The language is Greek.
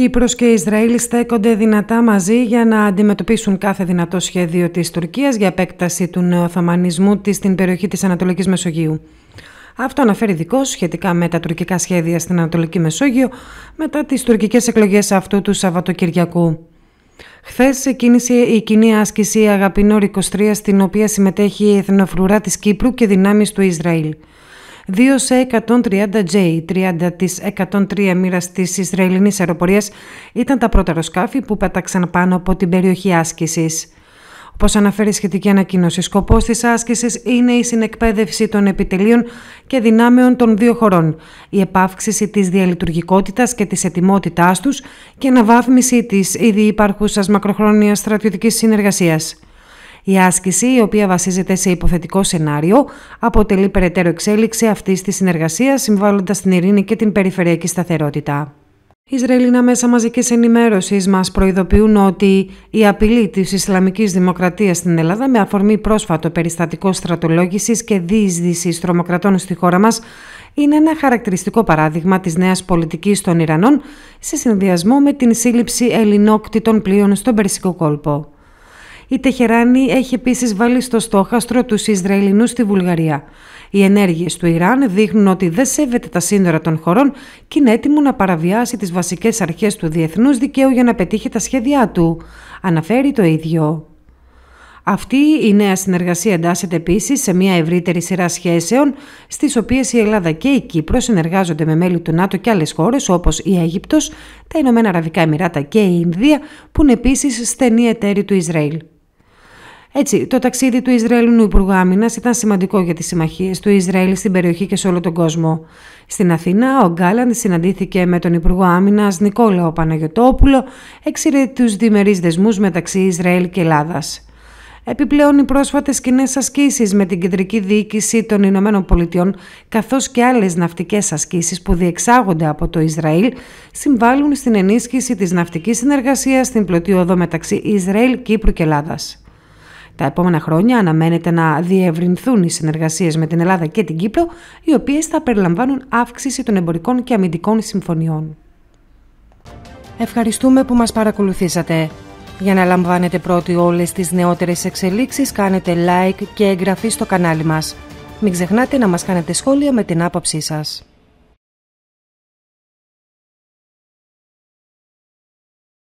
Κύπρος και Ισραήλ στέκονται δυνατά μαζί για να αντιμετωπίσουν κάθε δυνατό σχέδιο της Τουρκίας για επέκταση του νεοθωμανισμού της στην περιοχή της Ανατολικής Μεσογείου. Αυτό αναφέρει ειδικός σχετικά με τα τουρκικά σχέδια στην Ανατολική Μεσόγειο μετά τις τουρκικές εκλογές αυτού του Σαββατοκυριακού. Χθες ξεκίνησε η κοινή άσκηση Αγαπινόρ 23, στην οποία συμμετέχει η Εθνοφρουρά της Κύπρου και δυνάμεις του Ισραήλ. 2 σε 130J, 30 της 103 μοίρας της Ισραηλινής αεροπορίας ήταν τα πρώτα αεροσκάφη που πέταξαν πάνω από την περιοχή άσκησης. Όπως αναφέρει σχετική ανακοίνωση, σκοπός της άσκησης είναι η συνεκπαίδευση των επιτελείων και δυνάμεων των δύο χωρών, η επαύξηση της διαλειτουργικότητας και της ετοιμότητάς τους και αναβάθμιση της ήδη υπάρχουσας μακροχρόνια στρατιωτικής συνεργασίας. Η άσκηση, η οποία βασίζεται σε υποθετικό σενάριο, αποτελεί περαιτέρω εξέλιξη αυτής της συνεργασίας, συμβάλλοντας την ειρήνη και την περιφερειακή σταθερότητα. Οι Ισραηλινά μέσα μαζικής ενημέρωσης μας προειδοποιούν ότι η απειλή της Ισλαμικής Δημοκρατίας στην Ελλάδα, με αφορμή πρόσφατο περιστατικό στρατολόγησης και διείσδυσης τρομοκρατών στη χώρα μας, είναι ένα χαρακτηριστικό παράδειγμα της νέας πολιτικής των Ιρανών σε συνδυασμό με την σύλληψη ελληνόκτητων πλοίων στον Περσικό κόλπο. Η Τεχεράνη έχει επίσης βάλει στο στόχαστρο τους Ισραηλινούς στη Βουλγαρία. Οι ενέργειες του Ιράν δείχνουν ότι δεν σέβεται τα σύνορα των χωρών και είναι έτοιμο να παραβιάσει τις βασικές αρχές του Διεθνούς δικαίου για να πετύχει τα σχέδιά του, αναφέρει το ίδιο. Αυτή η νέα συνεργασία εντάσσεται επίσης σε μια ευρύτερη σειρά σχέσεων, στις οποίες η Ελλάδα και η Κύπρος συνεργάζονται με μέλη του ΝΑΤΟ και άλλες χώρες όπως η Αίγυπτος, τα Ηνωμένα Αραβικά Εμμυράτα και η Ινδία, που είναι επίσης στενή εταίροι του Ισραήλ. Έτσι, το ταξίδι του Ισραηλινού Υπουργού Άμυνας ήταν σημαντικό για τις συμμαχίες του Ισραήλ στην περιοχή και σε όλο τον κόσμο. Στην Αθήνα, ο Γκάλαντ συναντήθηκε με τον Υπουργό Άμυνας Νικόλαο Παναγιοτόπουλο, εξαιρετικού τους διμερείς δεσμούς μεταξύ Ισραήλ και Ελλάδας. Επιπλέον, οι πρόσφατες κοινέ ασκήσεις με την κεντρική διοίκηση των Ηνωμένων Πολιτειών, καθώς και άλλες ναυτικές ασκήσεις που διεξάγονται από το Ισραήλ, συμβάλλουν στην ενίσχυση της ναυτικής συνεργασίας στην οδό μεταξύ Ισραήλ, Κύπρου και Ελλάδας. Τα επόμενα χρόνια αναμένεται να διευρυνθούν οι συνεργασίες με την Ελλάδα και την Κύπρο, οι οποίες θα περιλαμβάνουν αύξηση των εμπορικών και αμυντικών συμφωνιών. Ευχαριστούμε που μας παρακολουθήσατε. Για να λαμβάνετε πρώτοι όλες τις νεότερες εξελίξεις, κάνετε like και εγγραφή στο κανάλι μας. Μην ξεχνάτε να μας κάνετε σχόλια με την άποψή σας.